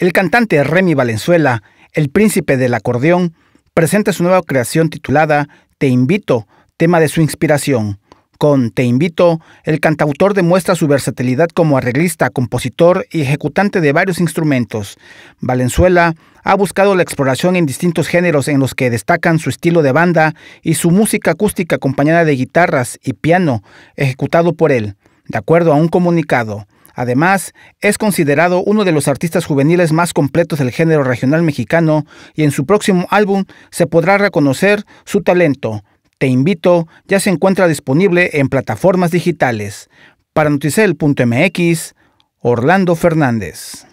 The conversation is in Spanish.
El cantante Remy Valenzuela, el príncipe del acordeón, presenta su nueva creación titulada Te invito, tema de su inspiración. Con Te invito, el cantautor demuestra su versatilidad como arreglista, compositor y ejecutante de varios instrumentos. Valenzuela ha buscado la exploración en distintos géneros en los que destacan su estilo de banda y su música acústica acompañada de guitarras y piano, ejecutado por él. De acuerdo a un comunicado, Además, es considerado uno de los artistas juveniles más completos del género regional mexicano y en su próximo álbum se podrá reconocer su talento. Te invito, ya se encuentra disponible en plataformas digitales. Para noticel.mx, Orlando Fernández.